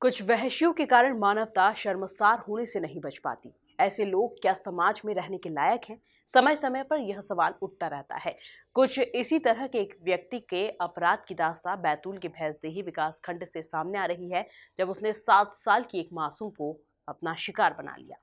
कुछ वहशियों के कारण मानवता शर्मसार होने से नहीं बच पाती ऐसे लोग क्या समाज में रहने के लायक हैं समय समय पर यह सवाल उठता रहता है कुछ इसी तरह के एक व्यक्ति के अपराध की दास्ता बैतूल के भैंसदेही विकास खंड से सामने आ रही है जब उसने सात साल की एक मासूम को अपना शिकार बना लिया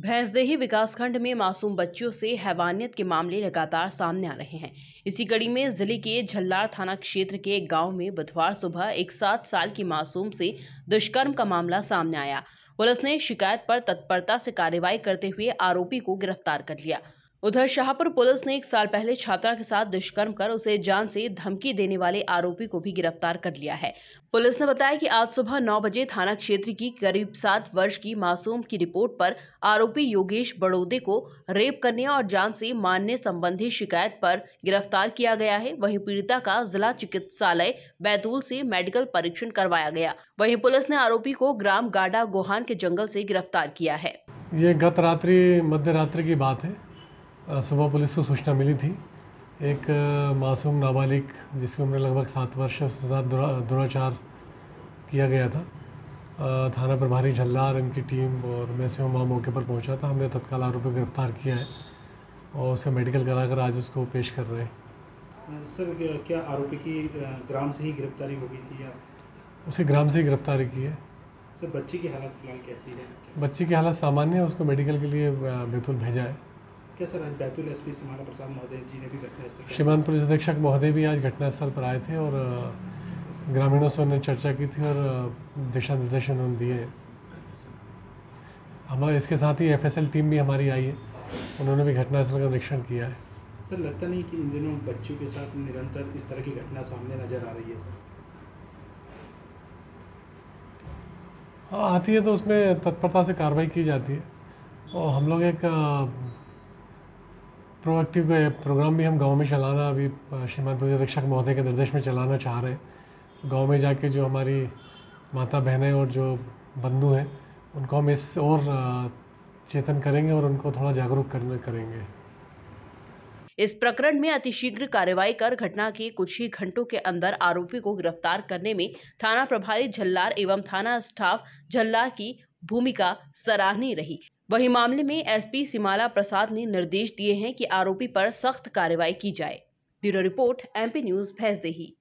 भैंसदेही विकासखंड में मासूम बच्चियों से हैवानियत के मामले लगातार सामने आ रहे हैं इसी कड़ी में जिले के झल्लार थाना क्षेत्र के एक गाँव में बुधवार सुबह एक सात साल की मासूम से दुष्कर्म का मामला सामने आया पुलिस ने शिकायत पर तत्परता से कार्रवाई करते हुए आरोपी को गिरफ्तार कर लिया उधर शाहपुर पुलिस ने एक साल पहले छात्रा के साथ दुष्कर्म कर उसे जान से धमकी देने वाले आरोपी को भी गिरफ्तार कर लिया है पुलिस ने बताया कि आज सुबह नौ बजे थाना क्षेत्र की करीब सात वर्ष की मासूम की रिपोर्ट पर आरोपी योगेश बड़ोदे को रेप करने और जान से मारने संबंधी शिकायत पर गिरफ्तार किया गया है वही पीड़िता का जिला चिकित्सालय बैतूल से मेडिकल परीक्षण करवाया गया वही पुलिस ने आरोपी को ग्राम गाडा गोहान के जंगल से गिरफ्तार किया है ये गत रात्रि मध्य रात्रि की बात है सुबह पुलिस को सूचना मिली थी एक मासूम नाबालिग जिसकी उम्र लगभग सात वर्ष उसके साथ दुराचार किया गया था थाना प्रभारी झल्लार इनकी टीम और मैं से वहाँ मौके पर पहुँचा था हमने तत्काल आरोपी गिरफ्तार किया है और उसे मेडिकल करा कर आज उसको पेश कर रहे हैं सर क्या आरोपी की ग्राम से ही गिरफ्तारी हो गई थी या उसे ग्राम से ही गिरफ्तारी की है सर बच्ची की हालत फिलहाल कैसी है बच्ची की हालत सामान्य है उसको मेडिकल के लिए बैतूल भेजा है श्रीमान पुलिस अधीक्षक महोदय भी आज घटनास्थल पर आए थे और ग्रामीणों से उन्होंने चर्चा की थी और दिशा निर्देश उन्होंने दिए हमारे इसके साथ ही एफएसएल टीम भी हमारी आई है उन्होंने भी घटनास्थल का निरीक्षण किया है सर लगता नहीं कि इन दिनों बच्चों के साथ निरंतर इस तरह की घटना सामने नजर आ रही है सर हाँ आती है तो उसमें तत्परता से कार्रवाई की जाती है और हम लोग एक प्रोएक्टिव प्रोग्राम eh, भी हम गांव में चलाना अभी श्रीमान पुलिस अधीक्षक महोदय के निर्देश में चलाना चाह रहे हैं गांव में जाके जो हमारी माता बहनें और जो बंधु हैं उनको हम इस और चेतन करेंगे और उनको थोड़ा जागरूक करने करेंगे इस प्रकरण में अतिशीघ्र कार्रवाई कर घटना के कुछ ही घंटों के अंदर आरोपी को गिरफ्तार करने में थाना प्रभारी झल्लार एवं थाना स्टाफ झल्लार की भूमिका सराहनीय रही वहीं मामले में एसपी सिमाला प्रसाद ने निर्देश दिए हैं कि आरोपी पर सख्त कार्रवाई की जाए bureau report MP news Bhainsdehi